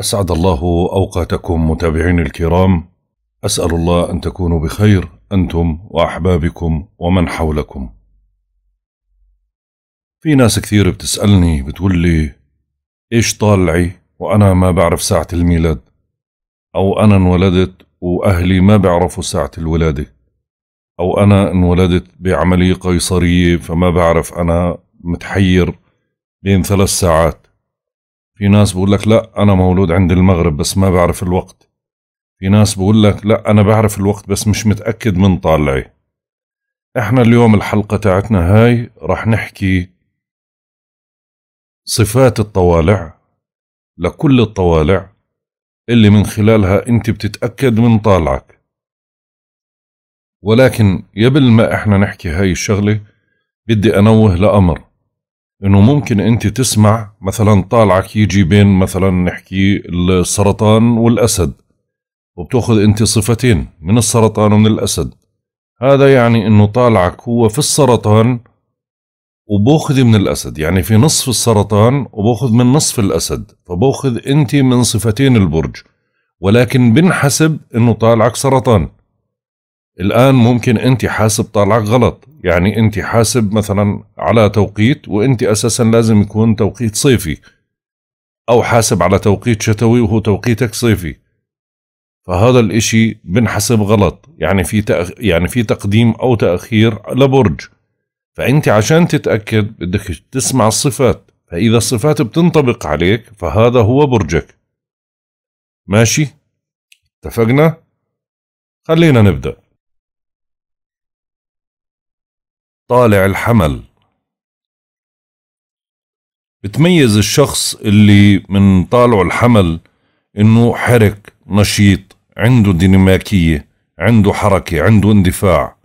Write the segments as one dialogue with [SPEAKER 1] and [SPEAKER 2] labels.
[SPEAKER 1] أسعد الله أوقاتكم متابعين الكرام أسأل الله أن تكونوا بخير أنتم وأحبابكم ومن حولكم في ناس كثير بتسألني بتقولي إيش طالعي وأنا ما بعرف ساعة الميلاد أو أنا انولدت وأهلي ما بيعرفوا ساعة الولادة أو أنا انولدت بعملية قيصرية فما بعرف أنا متحير بين ثلاث ساعات في ناس بقول لك لا أنا مولود عند المغرب بس ما بعرف الوقت في ناس بقول لك لا أنا بعرف الوقت بس مش متأكد من طالعي احنا اليوم الحلقة تاعتنا هاي رح نحكي صفات الطوالع لكل الطوالع اللي من خلالها انت بتتأكد من طالعك ولكن قبل ما احنا نحكي هاي الشغلة بدي انوه لأمر انه ممكن انت تسمع مثلا طالعك يجي بين مثلا نحكي السرطان والاسد وبتاخذ انت صفتين من السرطان ومن الاسد هذا يعني انه طالعك هو في السرطان وباخذ من الاسد يعني في نصف السرطان وباخذ من نصف الاسد فباخذ انت من صفتين البرج ولكن بنحسب انه طالعك سرطان الان ممكن انت حاسب طالعك غلط يعني انت حاسب مثلا على توقيت وانت اساسا لازم يكون توقيت صيفي او حاسب على توقيت شتوي وهو توقيتك صيفي فهذا الاشي بنحسب غلط يعني في تأخ... يعني في تقديم او تاخير لبرج فانت عشان تتاكد بدك تسمع الصفات فاذا الصفات بتنطبق عليك فهذا هو برجك ماشي
[SPEAKER 2] اتفقنا خلينا نبدا طالع الحمل بتميز الشخص اللي من طالعه الحمل انه حرك
[SPEAKER 1] نشيط عنده ديناميكية عنده حركة عنده اندفاع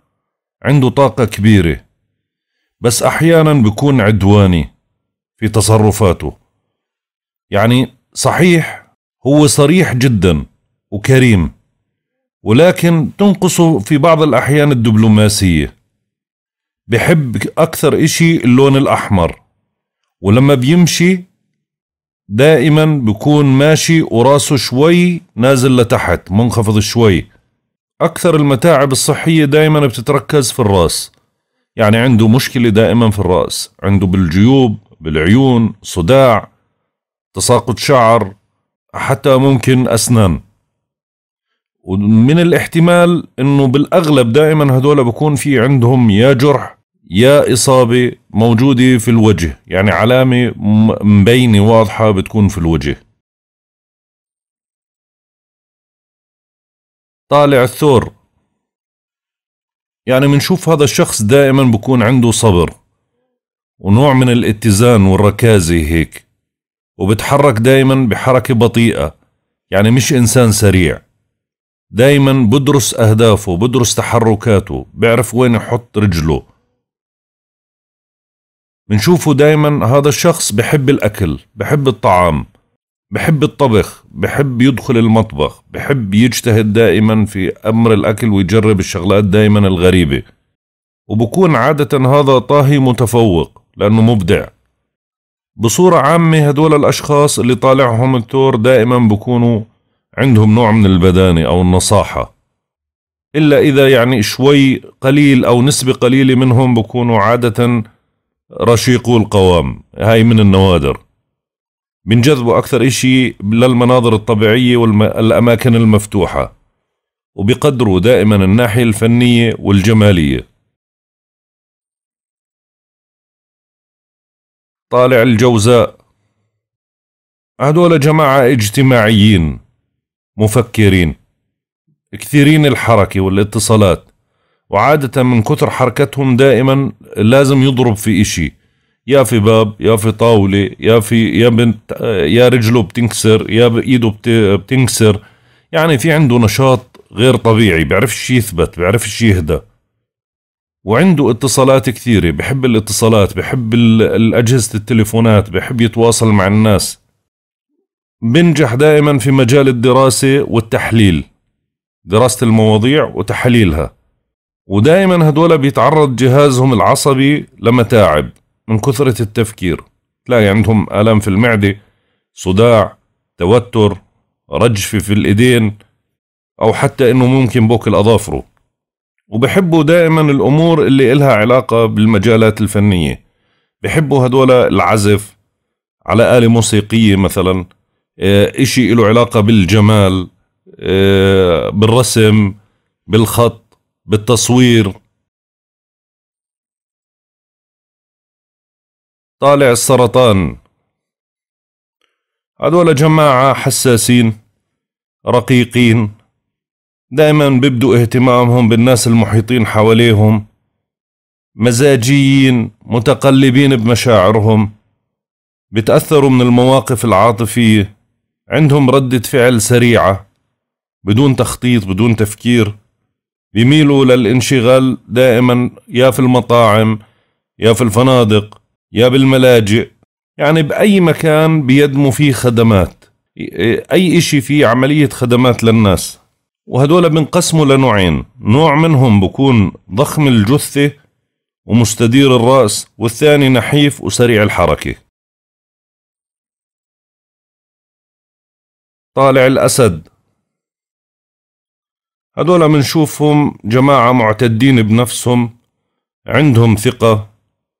[SPEAKER 1] عنده طاقة كبيرة بس أحيانا بكون عدواني في تصرفاته يعني صحيح هو صريح جدا وكريم ولكن تنقصه في بعض الأحيان الدبلوماسية بحب أكثر إشي اللون الأحمر ولما بيمشي دائما بكون ماشي وراسه شوي نازل لتحت منخفض شوي أكثر المتاعب الصحية دائما بتتركز في الراس يعني عنده مشكلة دائما في الرأس عنده بالجيوب بالعيون صداع تساقط شعر حتى ممكن أسنان ومن الاحتمال انه بالاغلب دائما هدول بكون في عندهم يا جرح يا إصابة موجودة في الوجه يعني علامة
[SPEAKER 2] مبينة واضحة بتكون في الوجه طالع الثور يعني
[SPEAKER 1] منشوف هذا الشخص دائما بكون عنده صبر ونوع من الاتزان والركازة هيك وبتحرك دائما بحركة بطيئة يعني مش إنسان سريع دائما بدرس أهدافه بدرس تحركاته بيعرف وين يحط رجله بنشوفه دايما هذا الشخص بحب الأكل بحب الطعام بحب الطبخ بحب يدخل المطبخ بحب يجتهد دائما في أمر الأكل ويجرب الشغلات دايما الغريبة وبكون عادة هذا طاهي متفوق لأنه مبدع بصورة عامة هدول الأشخاص اللي طالعهم الثور دائما بكونوا عندهم نوع من البدانة أو النصاحة إلا إذا يعني شوي قليل أو نسبة قليلة منهم بكونوا عادةً رشيقو القوام هاي من النوادر بنجذبوا أكثر إشي للمناظر الطبيعية والأماكن
[SPEAKER 2] المفتوحة وبقدروا دائما الناحية الفنية والجمالية طالع الجوزاء هدول جماعة اجتماعيين
[SPEAKER 1] مفكرين كثيرين الحركة والاتصالات وعادة من كثر حركتهم دائما لازم يضرب في إشي يا في باب يا في طاولة يا في يا بنت يا رجله بتنكسر يا بإيده بتنكسر يعني في عنده نشاط غير طبيعي بيعرفش يثبت بيعرفش يهدى وعنده اتصالات كثيرة بحب الاتصالات بحب الأجهزة التليفونات بحب يتواصل مع الناس بنجح دائما في مجال الدراسة والتحليل دراسة المواضيع وتحليلها ودائما هدول بيتعرض جهازهم العصبي لمتاعب من كثرة التفكير تلاقي عندهم آلام في المعدة صداع توتر رجفة في الإيدين أو حتى إنه ممكن بوك أظافره وبحبوا دائما الأمور اللي إلها علاقة بالمجالات الفنية بحبوا هدول العزف على آلة موسيقية مثلا إشي له علاقة بالجمال
[SPEAKER 2] آه، بالرسم بالخط بالتصوير طالع السرطان هذول جماعة حساسين
[SPEAKER 1] رقيقين دائما بيبدوا اهتمامهم بالناس المحيطين حواليهم مزاجيين متقلبين بمشاعرهم بتأثروا من المواقف العاطفية عندهم ردة فعل سريعة بدون تخطيط بدون تفكير بيميلوا للانشغال دائما يا في المطاعم يا في الفنادق يا بالملاجئ يعني بأي مكان بيدموا فيه خدمات أي إشي فيه عملية خدمات للناس وهدول بنقسموا لنوعين نوع منهم بكون ضخم
[SPEAKER 2] الجثة ومستدير الرأس والثاني نحيف وسريع الحركة طالع الأسد هدول منشوفهم جماعة معتدين بنفسهم
[SPEAKER 1] عندهم ثقة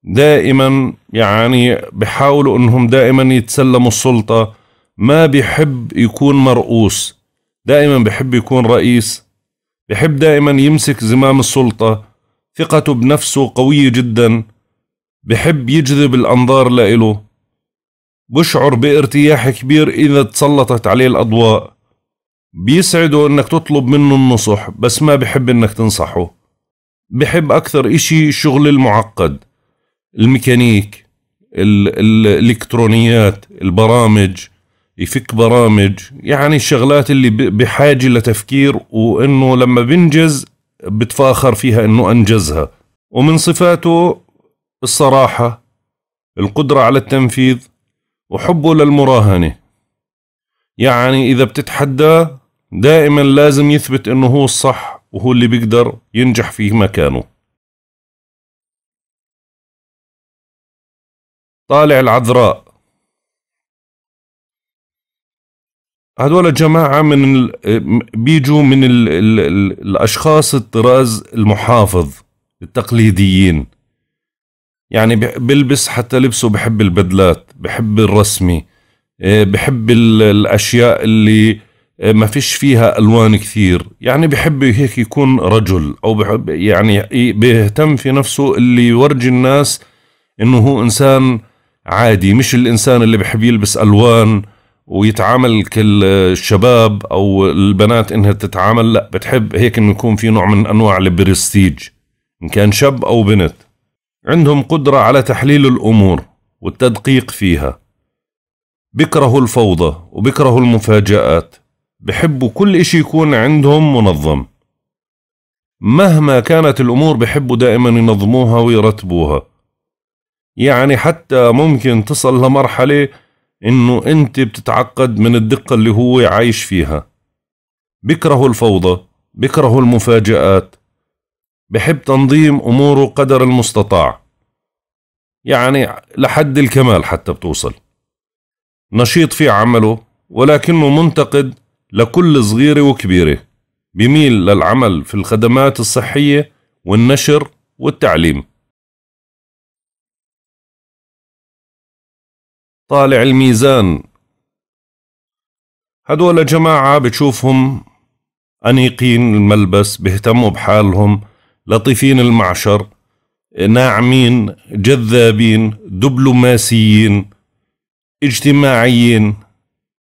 [SPEAKER 1] دائما يعني بحاولوا انهم دائما يتسلموا السلطة ما بيحب يكون مرؤوس دائما بحب يكون رئيس بحب دائما يمسك زمام السلطة ثقته بنفسه قوية جدا بحب يجذب الأنظار لإله بشعر بارتياح كبير إذا تسلطت عليه الأضواء بيسعده انك تطلب منه النصح بس ما بحب انك تنصحه بحب اكثر اشي الشغل المعقد الميكانيك ال الالكترونيات البرامج يفك برامج يعني الشغلات اللي بحاجة لتفكير وانه لما بنجز بتفاخر فيها انه انجزها ومن صفاته الصراحة القدرة على التنفيذ وحبه للمراهنة يعني إذا بتتحداه
[SPEAKER 2] دائما لازم يثبت انه هو الصح وهو اللي بيقدر ينجح في مكانه طالع العذراء هذول جماعة من ال...
[SPEAKER 1] بيجوا من ال... ال... ال... الأشخاص الطراز المحافظ التقليديين يعني بيلبس حتى لبسه بحب البدلات بحب الرسمي آه، بحب الأشياء اللي آه، ما فيش فيها الوان كثير يعني بحب هيك يكون رجل او بحب يعني بيهتم في نفسه اللي يورجي الناس انه هو انسان عادي مش الانسان اللي بحب يلبس الوان ويتعامل كالشباب او البنات انها تتعامل لا بتحب هيك انه يكون في نوع من انواع البرستيج ان كان شاب او بنت عندهم قدرة على تحليل الامور والتدقيق فيها بكرهوا الفوضى وبكرهوا المفاجآت بحبوا كل إشي يكون عندهم منظم مهما كانت الأمور بحبوا دائما ينظموها ويرتبوها يعني حتى ممكن تصل لمرحلة إنه أنت بتتعقد من الدقة اللي هو عايش فيها بكرهوا الفوضى بكرهوا المفاجآت بحب تنظيم أموره قدر المستطاع يعني لحد الكمال حتى بتوصل نشيط في عمله ولكنه منتقد لكل صغيرة
[SPEAKER 2] وكبيرة بميل للعمل في الخدمات الصحية والنشر والتعليم طالع الميزان هدول جماعة بتشوفهم
[SPEAKER 1] أنيقين الملبس بيهتموا بحالهم لطيفين المعشر ناعمين جذابين دبلوماسيين اجتماعيين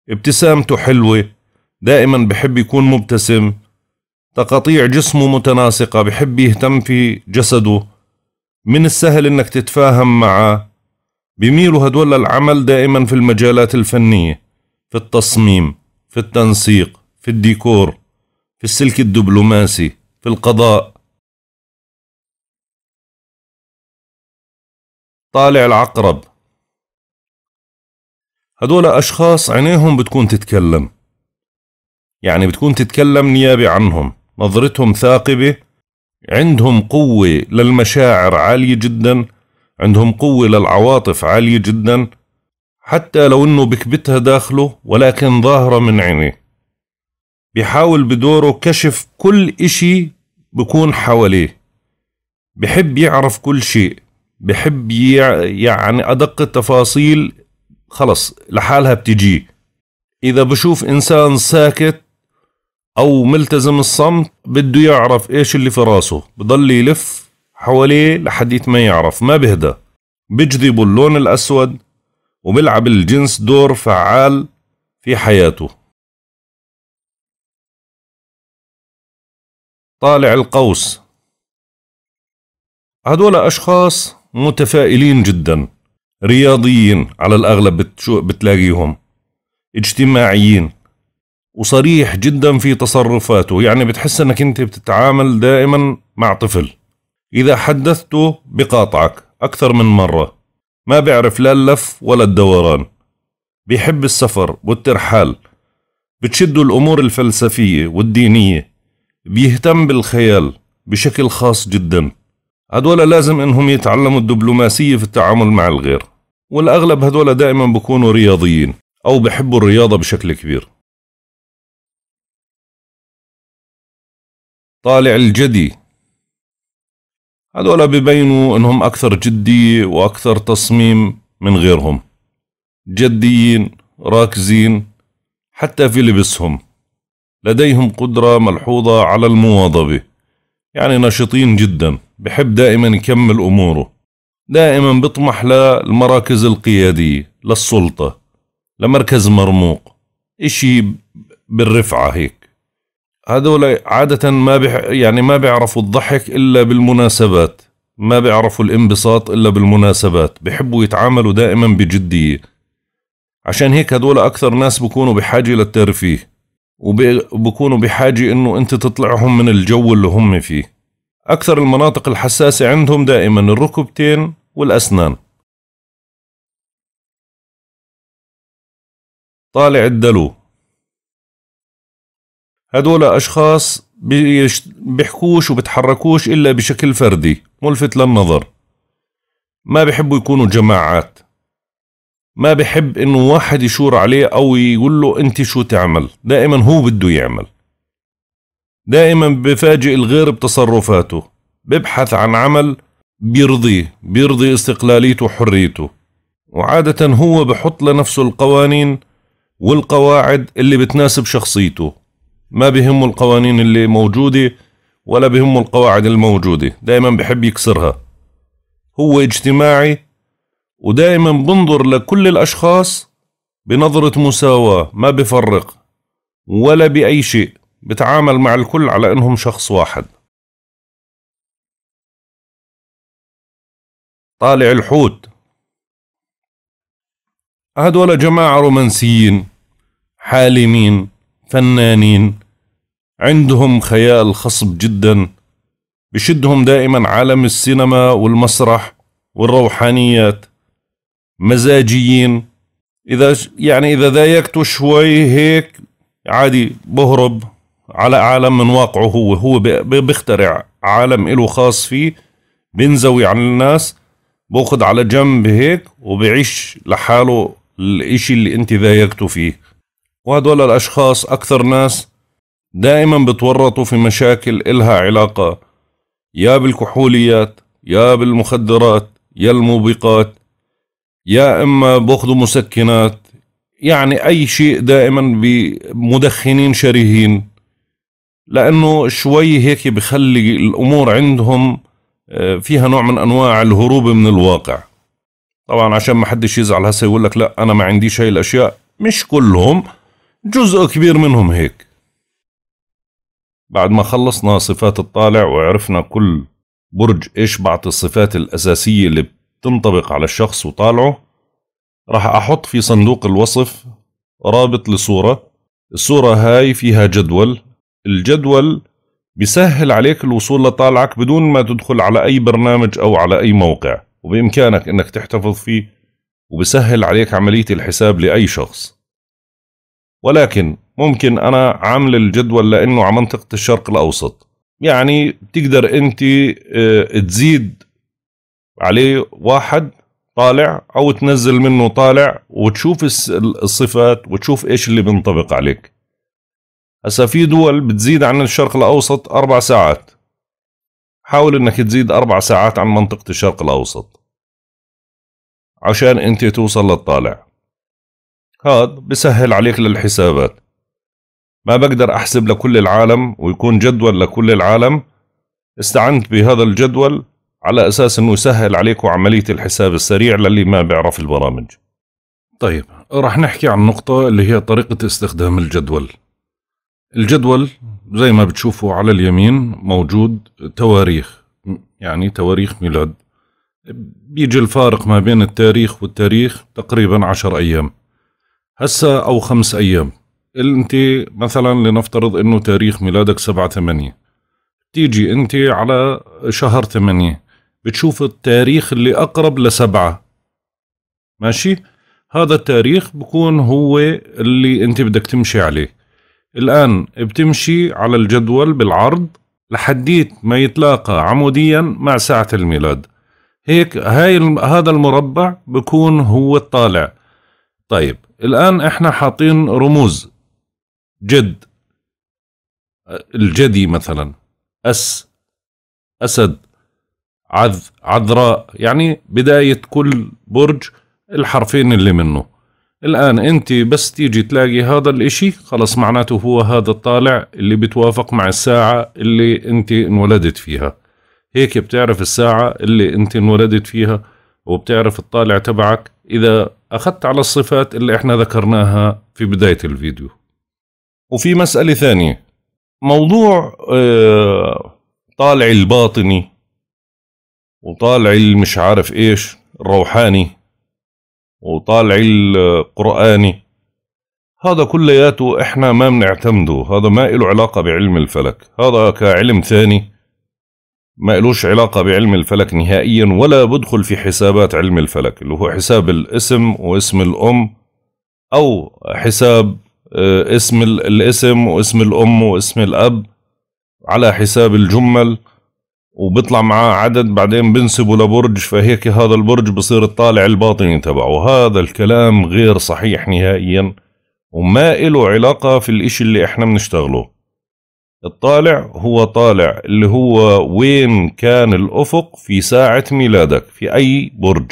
[SPEAKER 1] ابتسامته حلوة دائما بحب يكون مبتسم تقاطيع جسمه متناسقة بحب يهتم في جسده من السهل انك تتفاهم معه بميلوا هدول العمل دائما في المجالات الفنية في التصميم في التنسيق في
[SPEAKER 2] الديكور في السلك الدبلوماسي في القضاء طالع العقرب هدول أشخاص عينيهم بتكون تتكلم يعني
[SPEAKER 1] بتكون تتكلم نيابة عنهم نظرتهم ثاقبة عندهم قوة للمشاعر عالية جدا عندهم قوة للعواطف عالية جدا حتى لو انه بكبتها داخله ولكن ظاهرة من عينيه بيحاول بدوره كشف كل اشي بكون حواليه بحب يعرف كل شيء بحب يعني أدق التفاصيل خلص لحالها بتجيه إذا بشوف إنسان ساكت او ملتزم الصمت بده يعرف ايش اللي في راسه بضل يلف حواليه لحديت ما يعرف ما بهدى بجذبه اللون الاسود
[SPEAKER 2] وبلعب الجنس دور فعال في حياته طالع القوس هدول اشخاص متفائلين جدا رياضيين على
[SPEAKER 1] الاغلب بتلاقيهم اجتماعيين وصريح جدا في تصرفاته يعني بتحس انك انت بتتعامل دائما مع طفل اذا حدثته بقاطعك اكثر من مرة ما بيعرف لا اللف ولا الدوران بيحب السفر والترحال بتشده الامور الفلسفية والدينية بيهتم بالخيال بشكل خاص جدا هدول لازم انهم يتعلموا الدبلوماسية في التعامل مع الغير والأغلب هدول دائما
[SPEAKER 2] بكونوا رياضيين أو بحبوا الرياضة بشكل كبير طالع الجدي هذول ببينوا انهم اكثر جدية واكثر تصميم من غيرهم
[SPEAKER 1] جديين راكزين حتى في لبسهم لديهم قدرة ملحوظة على المواظبة يعني نشطين جدا بحب دائما يكمل أموره دائما بيطمح للمراكز القيادية للسلطة لمركز مرموق اشي بالرفعة هيك هذول عادة ما بح يعني ما بيعرفوا الضحك إلا بالمناسبات ما بيعرفوا الانبساط إلا بالمناسبات بحبوا يتعاملوا دائما بجدية عشان هيك هذول أكثر ناس بكونوا بحاجة للترفيه وبكونوا بحاجة إنه أنت تطلعهم من الجو اللي هم فيه أكثر المناطق الحساسة
[SPEAKER 2] عندهم دائما الركبتين والأسنان طالع الدلو هدول أشخاص بيش بيحكوش وبتحركوش إلا بشكل فردي
[SPEAKER 1] ملفت للنظر ما بيحبوا يكونوا جماعات ما بحب انه واحد يشور عليه او يقول له انت شو تعمل دائما هو بده يعمل دائما بفاجئ الغير بتصرفاته ببحث عن عمل بيرضيه بيرضي استقلاليته وحريته وعادة هو بحط لنفسه القوانين والقواعد اللي بتناسب شخصيته ما بهمه القوانين اللي موجودة ولا بهمه القواعد الموجودة دائما بحب يكسرها هو اجتماعي ودائما بنظر لكل الأشخاص بنظرة مساواة ما بفرق ولا بأي شيء
[SPEAKER 2] بتعامل مع الكل على أنهم شخص واحد طالع الحوت هدول جماعة رومانسيين حالمين فنانين
[SPEAKER 1] عندهم خيال خصب جدا بشدهم دائما عالم السينما والمسرح والروحانيات مزاجيين إذا يعني إذا ضايقته شوي هيك عادي بهرب على عالم من واقعه هو هو بيخترع عالم إله خاص فيه بينزوي عن الناس باخذ على جنب هيك وبعيش لحاله الإشي اللي أنت ضايقته فيه وهدول الأشخاص أكثر ناس دائما بتورطوا في مشاكل إلها علاقة يا بالكحوليات يا بالمخدرات يا الموبقات يا إما بأخذوا مسكنات يعني أي شيء دائما بمدخنين شريهين لأنه شوي هيك بخلي الأمور عندهم آه، فيها نوع من أنواع الهروب من الواقع طبعا عشان ما حدش يزعل هسه يقول لك لا أنا ما عنديش هاي الأشياء مش كلهم جزء كبير منهم هيك بعد ما خلصنا صفات الطالع وعرفنا كل برج ايش بعض الصفات الأساسية اللي بتنطبق على الشخص وطالعه راح أحط في صندوق الوصف رابط لصورة الصورة هاي فيها جدول الجدول بيسهل عليك الوصول لطالعك بدون ما تدخل على أي برنامج أو على أي موقع وبإمكانك أنك تحتفظ فيه وبسهل عليك عملية الحساب لأي شخص ولكن ممكن أنا عامل الجدول لأنه على منطقة الشرق الأوسط يعني تقدر أنت آه، تزيد عليه واحد طالع أو تنزل منه طالع وتشوف الصفات وتشوف إيش اللي بينطبق عليك هسا في دول بتزيد عن الشرق الأوسط أربع ساعات حاول انك تزيد اربع ساعات عن منطقة الشرق الاوسط عشان انت توصل للطالع هاد بسهل عليك للحسابات ما بقدر أحسب لكل العالم ويكون جدول لكل العالم استعنت بهذا الجدول على أساس أنه يسهل عليكم عملية الحساب السريع للي ما بيعرف البرامج طيب راح نحكي عن نقطة اللي هي طريقة استخدام الجدول الجدول زي ما بتشوفوا على اليمين موجود تواريخ يعني تواريخ ميلاد بيجي الفارق ما بين التاريخ والتاريخ تقريبا عشر أيام هسا أو خمس أيام انت مثلا لنفترض انه تاريخ ميلادك سبعة ثمانية تيجي انت على شهر ثمانية بتشوف التاريخ اللي اقرب لسبعة ماشي هذا التاريخ بكون هو اللي انت بدك تمشي عليه الان بتمشي على الجدول بالعرض لحديت ما يتلاقى عموديا مع ساعة الميلاد هيك هاي هذا المربع بكون هو الطالع طيب الآن إحنا حاطين رموز جد الجدي مثلا أس أسد عذ عذراء يعني بداية كل برج الحرفين اللي منه الآن أنت بس تيجي تلاقي هذا الإشي خلص معناته هو هذا الطالع اللي بتوافق مع الساعة اللي أنت انولدت فيها هيك بتعرف الساعة اللي أنت انولدت فيها وبتعرف الطالع تبعك إذا أخذت على الصفات اللي إحنا ذكرناها في بداية الفيديو وفي مسألة ثانية موضوع آه، طالع الباطني وطالع المش عارف ايش الروحاني وطالع القرآني هذا كلياته احنا ما بنعتمده هذا ما له علاقة بعلم الفلك هذا كعلم ثاني ما إلوش علاقة بعلم الفلك نهائيا ولا بدخل في حسابات علم الفلك اللي هو حساب الاسم واسم الأم أو حساب آه، اسم الاسم واسم الام واسم الاب على حساب الجمل وبيطلع معاه عدد بعدين بنسبه لبرج فهيك هذا البرج بصير الطالع الباطني تبعه هذا الكلام غير صحيح نهائيا وما له علاقة في الاشي اللي احنا بنشتغله الطالع هو طالع اللي هو وين كان الافق في ساعة ميلادك في اي برج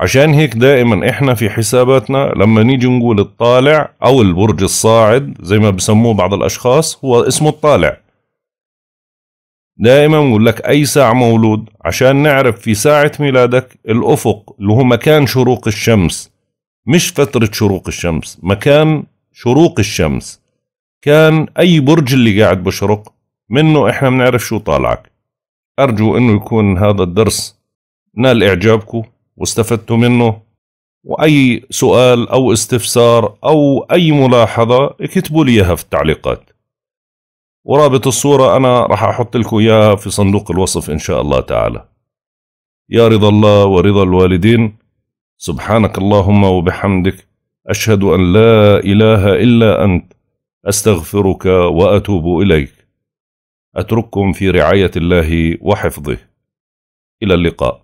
[SPEAKER 1] عشان هيك دائما احنا في حساباتنا لما نيجي نقول الطالع او البرج الصاعد زي ما بسموه بعض الاشخاص هو اسمه الطالع دائما نقول لك اي ساعة مولود عشان نعرف في ساعة ميلادك الافق اللي هو مكان شروق الشمس مش فترة شروق الشمس مكان شروق الشمس كان اي برج اللي قاعد بشرق منه احنا بنعرف شو طالعك ارجو انه يكون هذا الدرس نال اعجابكم واستفدتوا منه وأي سؤال أو استفسار أو أي ملاحظة اكتبوا لي إياها في التعليقات ورابط الصورة أنا راح أحط لكم إياها في صندوق الوصف إن شاء الله تعالى يا رضا الله ورضا الوالدين سبحانك اللهم وبحمدك أشهد أن لا إله إلا أنت أستغفرك
[SPEAKER 2] وأتوب إليك أترككم في رعاية الله وحفظه إلى اللقاء